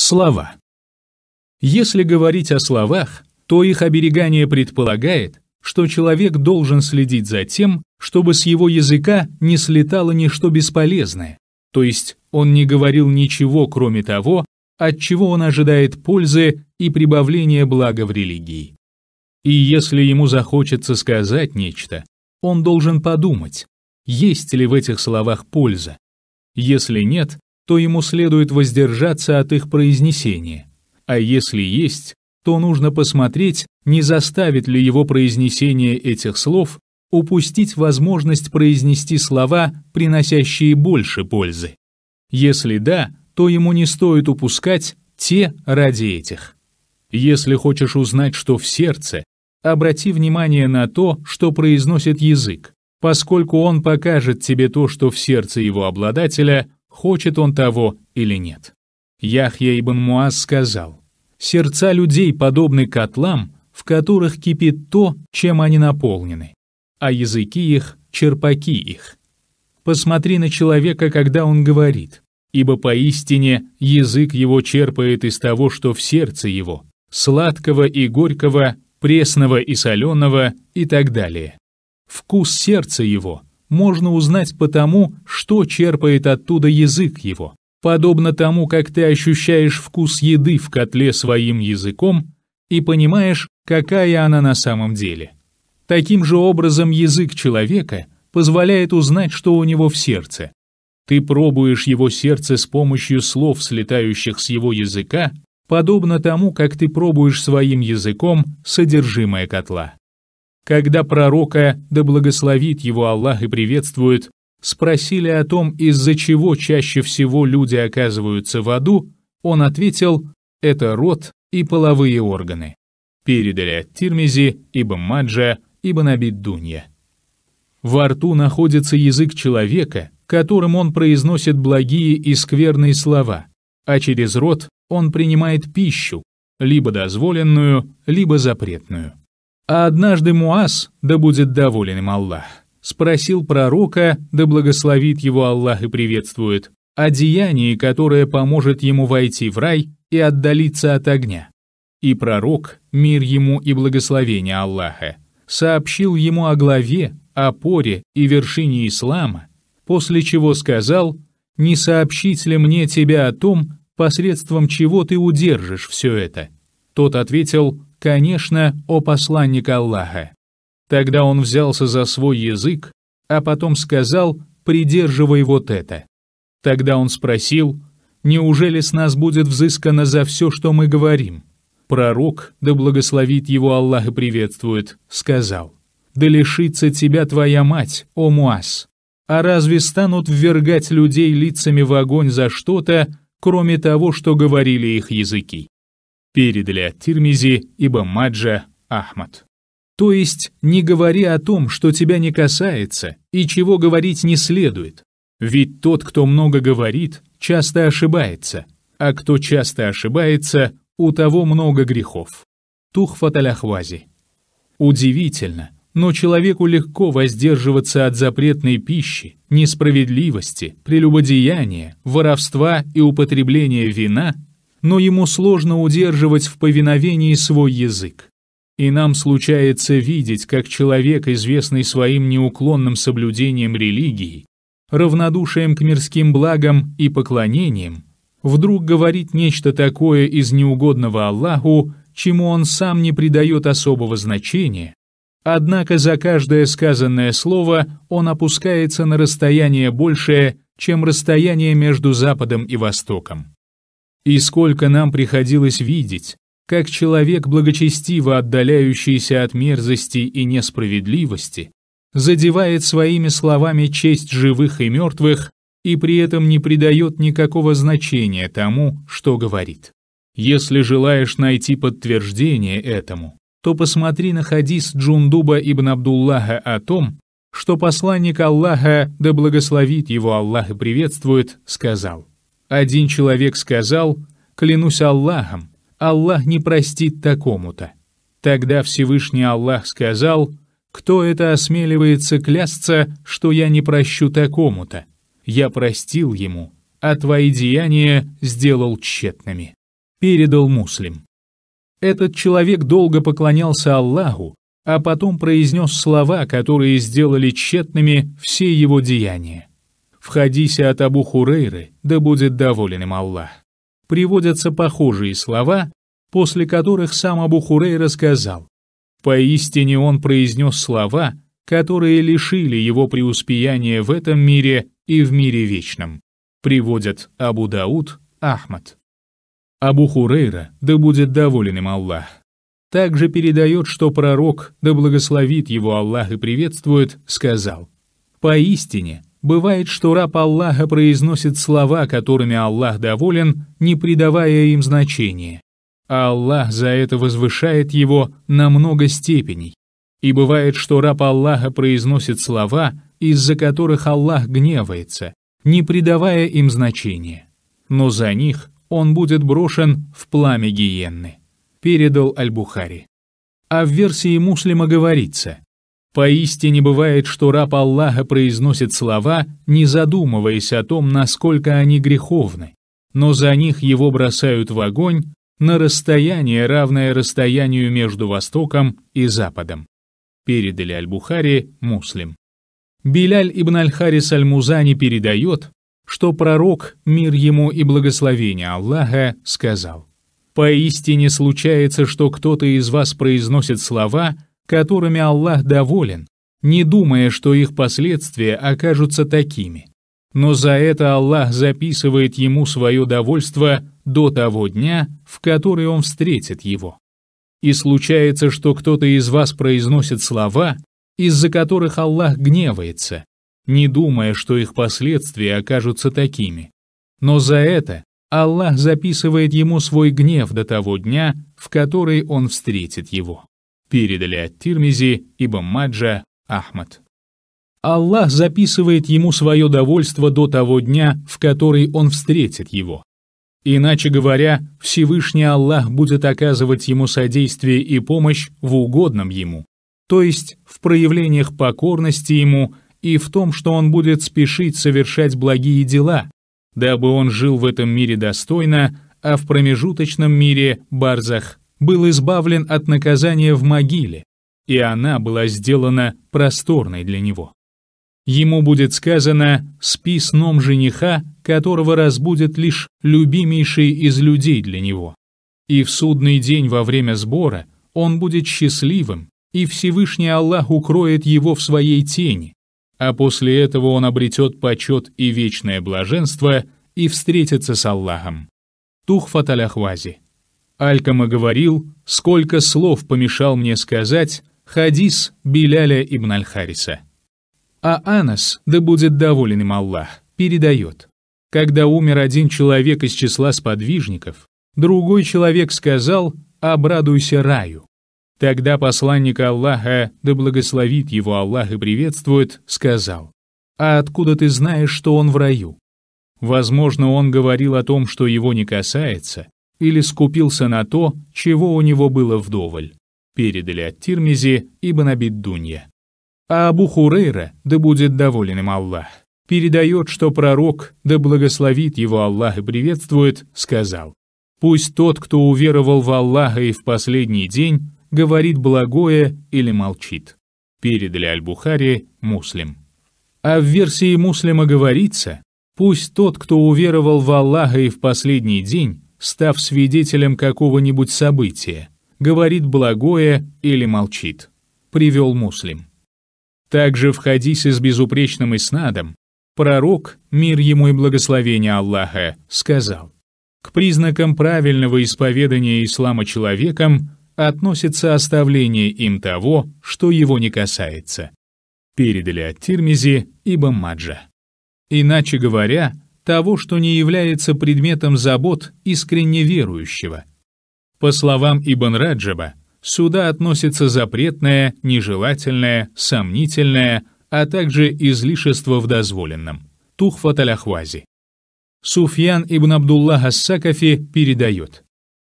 Слова. Если говорить о словах, то их оберегание предполагает, что человек должен следить за тем, чтобы с его языка не слетало ничто бесполезное, то есть он не говорил ничего, кроме того, от чего он ожидает пользы и прибавления блага в религии. И если ему захочется сказать нечто, он должен подумать, есть ли в этих словах польза. Если нет, то ему следует воздержаться от их произнесения. А если есть, то нужно посмотреть, не заставит ли его произнесение этих слов упустить возможность произнести слова, приносящие больше пользы. Если да, то ему не стоит упускать те ради этих. Если хочешь узнать, что в сердце, обрати внимание на то, что произносит язык, поскольку он покажет тебе то, что в сердце его обладателя хочет он того или нет. Яхья ибн Муаз сказал, «Сердца людей подобны котлам, в которых кипит то, чем они наполнены, а языки их — черпаки их. Посмотри на человека, когда он говорит, ибо поистине язык его черпает из того, что в сердце его, сладкого и горького, пресного и соленого и так далее. Вкус сердца его — можно узнать по тому, что черпает оттуда язык его. Подобно тому, как ты ощущаешь вкус еды в котле своим языком и понимаешь, какая она на самом деле. Таким же образом язык человека позволяет узнать, что у него в сердце. Ты пробуешь его сердце с помощью слов, слетающих с его языка, подобно тому, как ты пробуешь своим языком содержимое котла когда пророка, да благословит его Аллах и приветствует, спросили о том, из-за чего чаще всего люди оказываются в аду, он ответил «это рот и половые органы». Передали от Тирмизи, Ибн Маджа, Ибн Абиддунья. Во рту находится язык человека, которым он произносит благие и скверные слова, а через рот он принимает пищу, либо дозволенную, либо запретную. А однажды Муаз, да будет доволен им Аллах, спросил пророка, да благословит его Аллах и приветствует, о деянии, которое поможет ему войти в рай и отдалиться от огня. И пророк, мир ему и благословение Аллаха, сообщил ему о главе, опоре и вершине ислама, после чего сказал «Не сообщить ли мне тебя о том, посредством чего ты удержишь все это?» Тот ответил Конечно, о посланник Аллаха. Тогда он взялся за свой язык, а потом сказал, придерживай вот это. Тогда он спросил, неужели с нас будет взыскано за все, что мы говорим? Пророк, да благословит его Аллах и приветствует, сказал, да лишится тебя твоя мать, о Муаз. А разве станут ввергать людей лицами в огонь за что-то, кроме того, что говорили их языки? передали от Тирмизи, ибо Маджа Ахмад. То есть не говори о том, что тебя не касается и чего говорить не следует. Ведь тот, кто много говорит, часто ошибается, а кто часто ошибается, у того много грехов. Тухфат Удивительно, но человеку легко воздерживаться от запретной пищи, несправедливости, прелюбодеяния, воровства и употребления вина но ему сложно удерживать в повиновении свой язык. И нам случается видеть, как человек, известный своим неуклонным соблюдением религии, равнодушием к мирским благам и поклонениям, вдруг говорит нечто такое из неугодного Аллаху, чему он сам не придает особого значения, однако за каждое сказанное слово он опускается на расстояние большее, чем расстояние между Западом и Востоком. И сколько нам приходилось видеть, как человек, благочестиво отдаляющийся от мерзости и несправедливости, задевает своими словами честь живых и мертвых и при этом не придает никакого значения тому, что говорит. Если желаешь найти подтверждение этому, то посмотри на хадис Джундуба ибн Абдуллаха о том, что посланник Аллаха, да благословит его Аллах и приветствует, сказал один человек сказал, «Клянусь Аллахом, Аллах не простит такому-то». Тогда Всевышний Аллах сказал, «Кто это осмеливается клясться, что я не прощу такому-то? Я простил ему, а твои деяния сделал тщетными». Передал муслим. Этот человек долго поклонялся Аллаху, а потом произнес слова, которые сделали тщетными все его деяния в хадисе от Абу Хурейры, да будет доволен им Аллах, приводятся похожие слова, после которых сам Абу Хурейра сказал, «Поистине он произнес слова, которые лишили его преуспеяния в этом мире и в мире вечном», приводят Абу Дауд, Ахмад. Абу Хурейра, да будет доволен им Аллах, также передает, что пророк, да благословит его Аллах и приветствует, сказал, «Поистине, Бывает, что раб Аллаха произносит слова, которыми Аллах доволен, не придавая им значения. А Аллах за это возвышает его на много степеней. И бывает, что раб Аллаха произносит слова, из-за которых Аллах гневается, не придавая им значения. Но за них он будет брошен в пламя гиенны, передал Аль-Бухари. А в версии муслима говорится, Поистине бывает, что раб Аллаха произносит слова, не задумываясь о том, насколько они греховны, но за них его бросают в огонь на расстояние, равное расстоянию между Востоком и Западом. Передали Аль-Бухари, Муслим. Беляль ибн Аль-Харис Аль-Музани передает, что пророк, мир ему и благословение Аллаха, сказал, «Поистине случается, что кто-то из вас произносит слова – которыми Аллах доволен, не думая, что их последствия окажутся такими. Но за это Аллах записывает ему свое довольство до того дня, в который он встретит его. И случается, что кто-то из вас произносит слова, из-за которых Аллах гневается, не думая, что их последствия окажутся такими. Но за это Аллах записывает ему свой гнев до того дня, в который он встретит его передали от Тирмизи, ибн Маджа, Ахмад. Аллах записывает ему свое довольство до того дня, в который он встретит его. Иначе говоря, Всевышний Аллах будет оказывать ему содействие и помощь в угодном ему, то есть в проявлениях покорности ему и в том, что он будет спешить совершать благие дела, дабы он жил в этом мире достойно, а в промежуточном мире – барзах был избавлен от наказания в могиле, и она была сделана просторной для него. Ему будет сказано «спи сном жениха, которого разбудит лишь любимейший из людей для него». И в судный день во время сбора он будет счастливым, и Всевышний Аллах укроет его в своей тени, а после этого он обретет почет и вечное блаженство и встретится с Аллахом. Тухфат аляхвази. Алькама говорил, сколько слов помешал мне сказать хадис Беляля ибн Аль-Хариса. А Анас, да будет доволен им Аллах, передает. Когда умер один человек из числа сподвижников, другой человек сказал «обрадуйся раю». Тогда посланник Аллаха, да благословит его Аллах и приветствует, сказал «А откуда ты знаешь, что он в раю?» Возможно, он говорил о том, что его не касается, или скупился на то, чего у него было вдоволь. Передали от Тирмизи Ибн Абиддунья. А Абу Хурейра, да будет доволен им Аллах, передает, что пророк, да благословит его Аллах и приветствует, сказал, «Пусть тот, кто уверовал в Аллаха и в последний день, говорит благое или молчит». Передали Аль-Бухари муслим. А в версии муслима говорится, «Пусть тот, кто уверовал в Аллаха и в последний день, став свидетелем какого-нибудь события, говорит благое или молчит. Привел муслим. Также в хадисе с безупречным иснадом пророк, мир ему и благословение Аллаха, сказал, «К признакам правильного исповедания ислама человеком относится оставление им того, что его не касается». Передали от Тирмизи и Маджа. Иначе говоря, того, что не является предметом забот искренне верующего. По словам Ибн Раджаба, сюда относится запретное, нежелательное, сомнительное, а также излишество в дозволенном. Тухфат аляхвази. Суфьян ибн Абдуллах Ассакафи передает.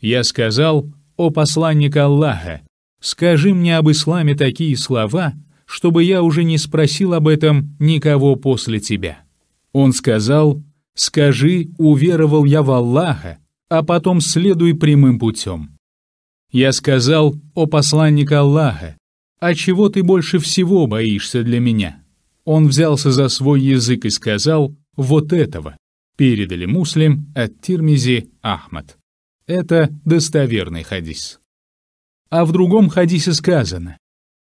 «Я сказал, о посланник Аллаха, скажи мне об исламе такие слова, чтобы я уже не спросил об этом никого после тебя». Он сказал, «Скажи, уверовал я в Аллаха, а потом следуй прямым путем». Я сказал, «О посланник Аллаха, а чего ты больше всего боишься для меня?» Он взялся за свой язык и сказал, «Вот этого». Передали муслим от Тирмизи Ахмад. Это достоверный хадис. А в другом хадисе сказано,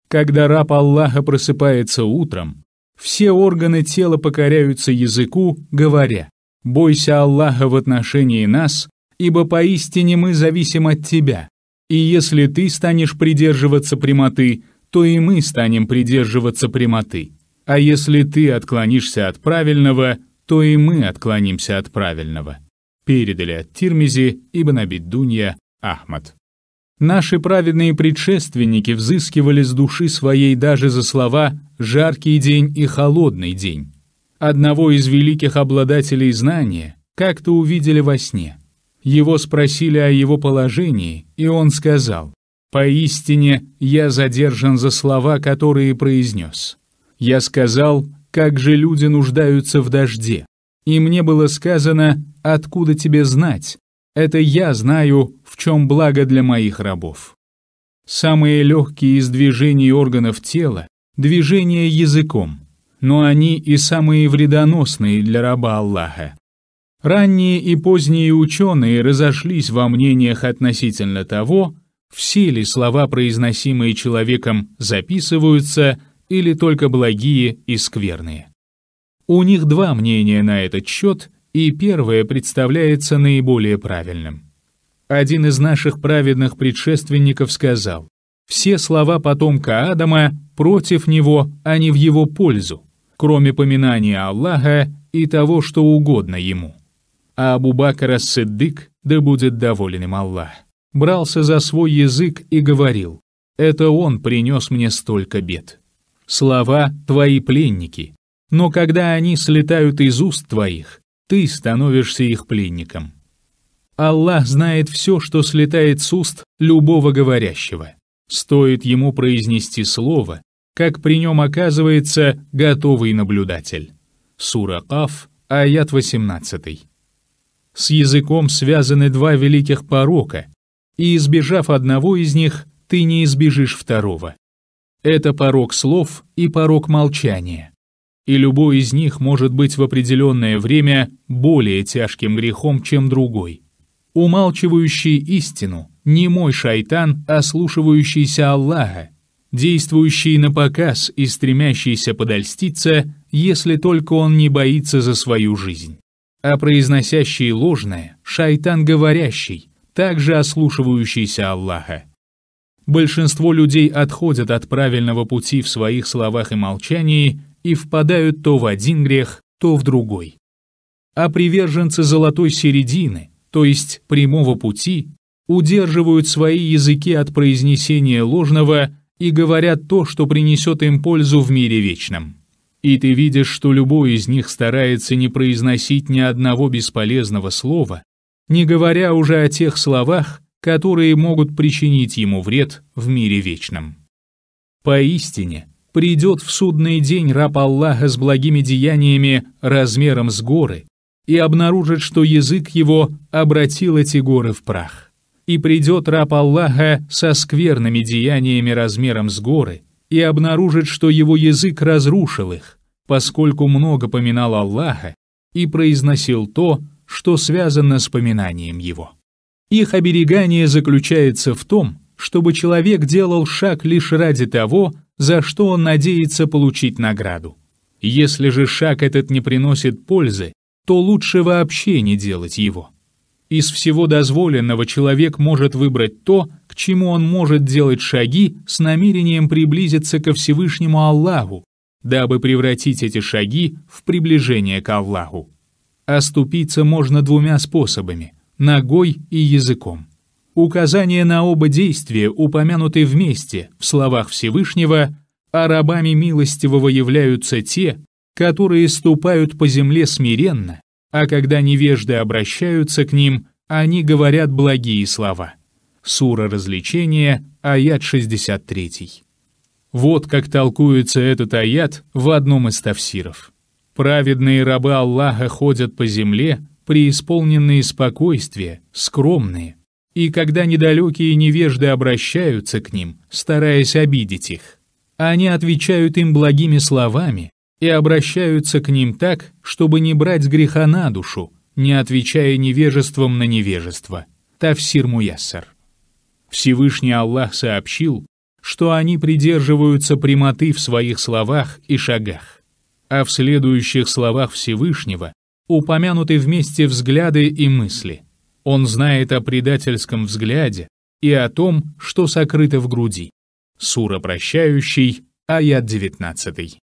когда раб Аллаха просыпается утром, все органы тела покоряются языку, говоря Бойся Аллаха в отношении нас, ибо поистине мы зависим от Тебя. И если Ты станешь придерживаться прямоты, то и мы станем придерживаться прямоты. А если Ты отклонишься от правильного, то и мы отклонимся от правильного». Передали от Тирмизи Ибн Абиддунья Ахмад. Наши праведные предшественники взыскивали с души своей даже за слова «жаркий день» и «холодный день» одного из великих обладателей знания, как-то увидели во сне. Его спросили о его положении, и он сказал, «Поистине я задержан за слова, которые произнес. Я сказал, как же люди нуждаются в дожде. И мне было сказано, откуда тебе знать? Это я знаю, в чем благо для моих рабов». Самые легкие из движений органов тела – движение языком – но они и самые вредоносные для раба Аллаха. Ранние и поздние ученые разошлись во мнениях относительно того, все ли слова, произносимые человеком, записываются или только благие и скверные. У них два мнения на этот счет, и первое представляется наиболее правильным. Один из наших праведных предшественников сказал, «Все слова потомка Адама против него, а не в его пользу, кроме поминания Аллаха и того, что угодно ему. А Абу Бакр ас сиддик да будет доволен им Аллах, брался за свой язык и говорил, «Это он принес мне столько бед». Слова «твои пленники», но когда они слетают из уст твоих, ты становишься их пленником. Аллах знает все, что слетает с уст любого говорящего. Стоит ему произнести слово, как при нем оказывается готовый наблюдатель. Сура Каф, аят 18. С языком связаны два великих порока, и избежав одного из них, ты не избежишь второго. Это порок слов и порок молчания. И любой из них может быть в определенное время более тяжким грехом, чем другой. Умалчивающий истину, не мой шайтан, а слушающийся Аллаха, действующий на показ и стремящийся подольститься, если только он не боится за свою жизнь. А произносящий ложное, шайтан говорящий, также ослушивающийся Аллаха. Большинство людей отходят от правильного пути в своих словах и молчании и впадают то в один грех, то в другой. А приверженцы золотой середины, то есть прямого пути, удерживают свои языки от произнесения ложного и говорят то, что принесет им пользу в мире вечном. И ты видишь, что любой из них старается не произносить ни одного бесполезного слова, не говоря уже о тех словах, которые могут причинить ему вред в мире вечном. Поистине, придет в судный день раб Аллаха с благими деяниями размером с горы и обнаружит, что язык его обратил эти горы в прах и придет раб Аллаха со скверными деяниями размером с горы и обнаружит, что его язык разрушил их, поскольку много поминал Аллаха и произносил то, что связано с поминанием его. Их оберегание заключается в том, чтобы человек делал шаг лишь ради того, за что он надеется получить награду. Если же шаг этот не приносит пользы, то лучше вообще не делать его. Из всего дозволенного человек может выбрать то, к чему он может делать шаги с намерением приблизиться ко Всевышнему Аллаху, дабы превратить эти шаги в приближение к Аллаху. Оступиться можно двумя способами – ногой и языком. Указание на оба действия упомянуты вместе в словах Всевышнего «А рабами милостивого являются те, которые ступают по земле смиренно а когда невежды обращаются к ним, они говорят благие слова. Сура развлечения, аят 63. Вот как толкуется этот аят в одном из тавсиров. «Праведные рабы Аллаха ходят по земле, преисполненные спокойствия, скромные, и когда недалекие невежды обращаются к ним, стараясь обидеть их, они отвечают им благими словами, и обращаются к ним так, чтобы не брать греха на душу, не отвечая невежеством на невежество. Тавсир Муяссар. Всевышний Аллах сообщил, что они придерживаются прямоты в своих словах и шагах. А в следующих словах Всевышнего упомянуты вместе взгляды и мысли. Он знает о предательском взгляде и о том, что сокрыто в груди. Сура прощающий, аят 19.